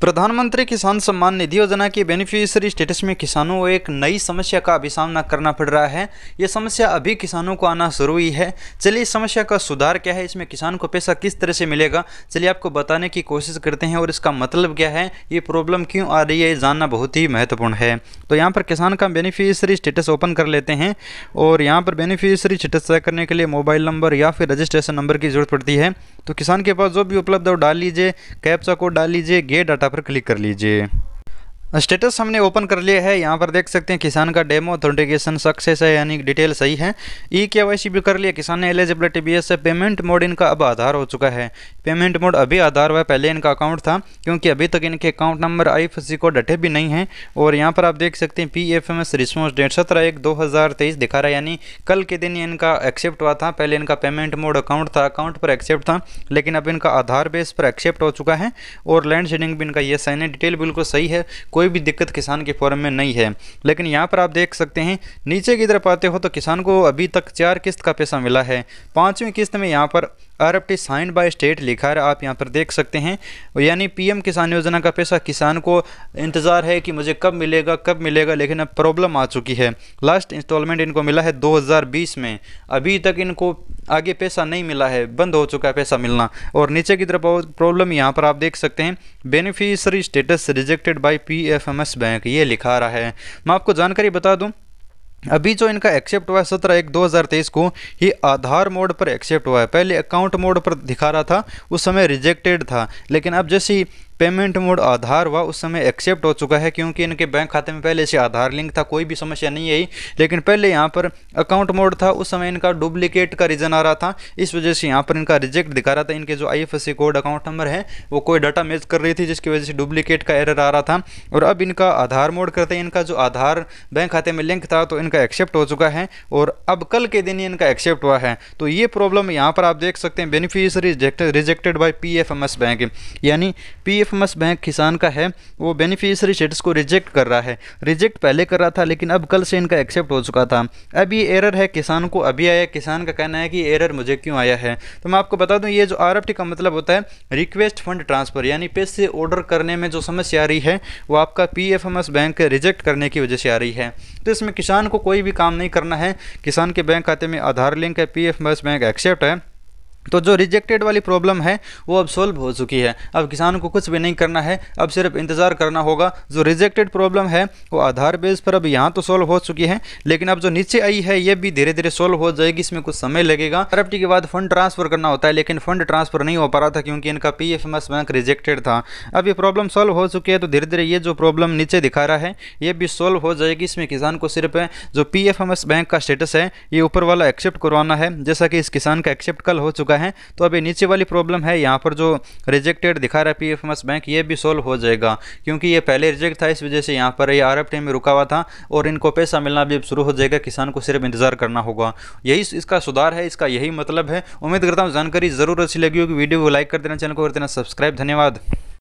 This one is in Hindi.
प्रधानमंत्री किसान सम्मान निधि योजना की बेनिफिशियरी स्टेटस में किसानों को एक नई समस्या का अभी सामना करना पड़ रहा है ये समस्या अभी किसानों को आना शुरू हुई है चलिए इस समस्या का सुधार क्या है इसमें किसान को पैसा किस तरह से मिलेगा चलिए आपको बताने की कोशिश करते हैं और इसका मतलब क्या है ये प्रॉब्लम क्यों आ रही है ये जानना बहुत ही महत्वपूर्ण है तो यहाँ पर किसान का बेनिफिशियरी स्टेटस ओपन कर लेते हैं और यहाँ पर बेनिफिशियरी स्टेटस तय करने के लिए मोबाइल नंबर या फिर रजिस्ट्रेशन नंबर की जरूरत पड़ती है तो किसान के पास जो भी उपलब्ध हो डाल लीजिए कैप्चा को डाल लीजिए गे डाटा पर क्लिक कर लीजिए स्टेटस हमने ओपन कर लिया है यहाँ पर देख सकते हैं किसान का डेमो ऑथेंटिकेशन सक्सेस है यानी डिटेल सही है ई के वाई सी भी कर लिया किसान ने एलिजिबिलिटी बी एस से पेमेंट मोड इनका अब आधार हो चुका है पेमेंट मोड अभी आधार हुआ पहले इनका अकाउंट था क्योंकि अभी तक इनके account number I F C code भी नहीं है और यहाँ पर आप देख सकते हैं P F M S response date सत्रह एक दो हज़ार तेईस दिखा रहा है यानी कल के दिन इनका एक्सेप्ट हुआ था पहले इनका पेमेंट मोड अकाउंट था अकाउंट पर एक्सेप्ट था लेकिन अब इनका आधार बेस पर एक्सेप्ट हो चुका है और लैंड शेडिंग भी इनका ये साइन है डिटेल बिल्कुल सही है कोई भी दिक्कत किसान के फॉर्म में नहीं है लेकिन यहाँ पर आप देख सकते हैं नीचे की तरफ आते हो तो किसान को अभी तक चार किस्त का पैसा मिला है पाँचवीं किस्त में यहाँ पर R F T sign by state लिखा है आप यहाँ पर देख सकते हैं यानी पीएम किसान योजना का पैसा किसान को इंतज़ार है कि मुझे कब मिलेगा कब मिलेगा लेकिन अब प्रॉब्लम आ चुकी है लास्ट इंस्टॉलमेंट इनको मिला है 2020 में अभी तक इनको आगे पैसा नहीं मिला है बंद हो चुका है पैसा मिलना और नीचे की तरफ प्रॉब्लम यहाँ पर आप देख सकते हैं beneficiary status rejected M S bank ये लिखा रहा है मैं आपको जानकारी बता दूँ अभी जो इनका एक्सेप्ट हुआ है सत्रह एक 2023 को ये आधार मोड पर एक्सेप्ट हुआ है पहले अकाउंट मोड पर दिखा रहा था उस समय रिजेक्टेड था लेकिन अब जैसे पेमेंट मोड आधार हुआ उस समय एक्सेप्ट हो चुका है क्योंकि इनके बैंक खाते में पहले से आधार लिंक था कोई भी समस्या नहीं आई लेकिन पहले यहाँ पर अकाउंट मोड था उस समय इनका डुप्लीकेट का रीज़न आ रहा था इस वजह से यहाँ पर इनका रिजेक्ट दिखा रहा था इनके जो आई कोड अकाउंट नंबर है वो कोई डाटा मेज कर रही थी जिसकी वजह से डुप्लीकेट का एरर आ रहा था और अब इनका आधार मोड करते हैं इनका जो आधार बैंक खाते में लिंक था तो इनका एक्सेप्ट हो चुका है और अब कल के दिन ही इनका एक्सेप्ट हुआ है तो ये प्रॉब्लम यहाँ पर आप देख सकते हैं beneficiary rejected by P bank यानी पी फेमस बैंक किसान का है वो बेनिफिशियरी स्टेटस को रिजेक्ट कर रहा है रिजेक्ट पहले कर रहा था लेकिन अब कल से इनका एक्सेप्ट हो चुका था अब ये एरर है किसान को अभी आया किसान का कहना है कि एरर मुझे क्यों आया है तो मैं आपको बता दूँ ये जो आर का मतलब होता है रिक्वेस्ट फंड ट्रांसफ़र यानी पैसे ऑर्डर करने में जो समस्या आ रही है वो आपका पी बैंक रिजेक्ट करने की वजह से आ रही है तो इसमें किसान को कोई भी काम नहीं करना है किसान के बैंक खाते में आधार लिंक है पी बैंक एक्सेप्ट है तो जो रिजेक्टेड वाली प्रॉब्लम है वो अब सॉल्व हो चुकी है अब किसान को कुछ भी नहीं करना है अब सिर्फ इंतज़ार करना होगा जो रिजेक्टेड प्रॉब्लम है वो आधार बेस पर अब यहाँ तो सॉल्व हो चुकी है लेकिन अब जो नीचे आई है ये भी धीरे धीरे सॉल्व हो जाएगी इसमें कुछ समय लगेगा करप्टी के बाद फंड ट्रांसफ़र करना होता है लेकिन फंड ट्रांसफ़र नहीं हो पा रहा था क्योंकि इनका पी एफ बैंक रिजेक्टेड था अब ये प्रॉब्लम सॉल्व हो चुकी है तो धीरे धीरे ये जो प्रॉब्लम नीचे दिखा रहा है ये भी सॉल्व हो जाएगी इसमें किसान को सिर्फ जो पी बैंक का स्टेटस है ये ऊपर वाला एक्सेप्ट करवाना है जैसा कि इस किसान का एक्सेप्ट कल हो चुका चुका है तो अभी नीचे वाली प्रॉब्लम है यहाँ पर जो रिजेक्टेड दिखा रहा है पी बैंक ये भी सोल्व हो जाएगा क्योंकि ये पहले रिजेक्ट था इस वजह से यहाँ पर ये आरब टाइम में रुका हुआ था और इनको पैसा मिलना भी अब शुरू हो जाएगा किसान को सिर्फ इंतजार करना होगा यही इसका सुधार है इसका यही मतलब है उम्मीद करता हूँ जानकारी जरूर अच्छी लगी होगी वीडियो को लाइक कर देना चैनल को कर देना सब्सक्राइब धन्यवाद